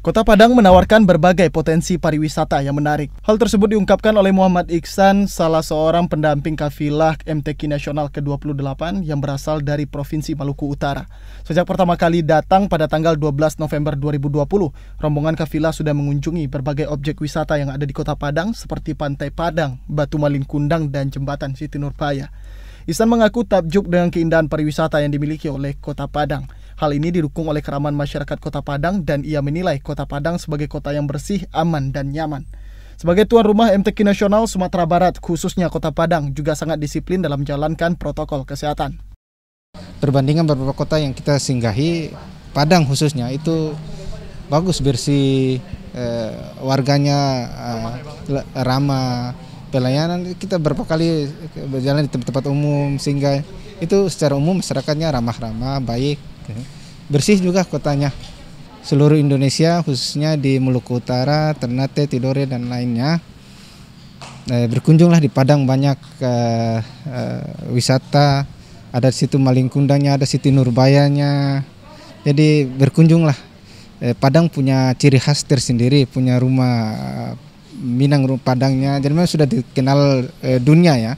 Kota Padang menawarkan berbagai potensi pariwisata yang menarik. Hal tersebut diungkapkan oleh Muhammad Iksan, salah seorang pendamping kafilah MTQ Nasional ke-28 yang berasal dari Provinsi Maluku Utara. Sejak pertama kali datang pada tanggal 12 November 2020, rombongan kafilah sudah mengunjungi berbagai objek wisata yang ada di Kota Padang seperti Pantai Padang, Batu Malin Kundang, dan Jembatan Siti Nurpaya. Iksan mengaku takjub dengan keindahan pariwisata yang dimiliki oleh Kota Padang – Hal ini didukung oleh keramaan masyarakat Kota Padang dan ia menilai Kota Padang sebagai kota yang bersih, aman, dan nyaman. Sebagai tuan rumah MTQ Nasional Sumatera Barat, khususnya Kota Padang, juga sangat disiplin dalam menjalankan protokol kesehatan. Perbandingan beberapa kota yang kita singgahi, Padang khususnya itu bagus, bersih, eh, warganya eh, ramah, pelayanan kita berapa kali berjalan di tempat-tempat umum sehingga itu secara umum masyarakatnya ramah-ramah, baik, Hmm. Bersih juga kotanya. Seluruh Indonesia khususnya di Maluku Utara, Ternate, Tidore dan lainnya. Eh, berkunjunglah di Padang banyak eh, eh, wisata. Ada di situ Maling Kundangnya, ada situ Nurbayanya. Jadi berkunjunglah. Eh, Padang punya ciri khas tersendiri, punya rumah eh, Minang Padangnya. Jadi memang sudah dikenal eh, dunia ya.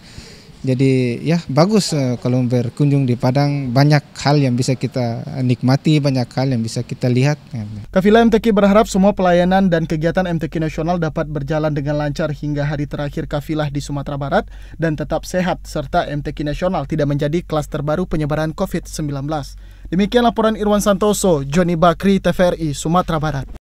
Jadi ya bagus eh, kalau berkunjung di Padang banyak hal yang bisa kita nikmati, banyak hal yang bisa kita lihat. Ya. Kafila MTK berharap semua pelayanan dan kegiatan MTK nasional dapat berjalan dengan lancar hingga hari terakhir kafilah di Sumatera Barat dan tetap sehat serta MTK nasional tidak menjadi kelas terbaru penyebaran COVID-19. Demikian laporan Irwan Santoso, Joni Bakri, TVRI, Sumatera Barat.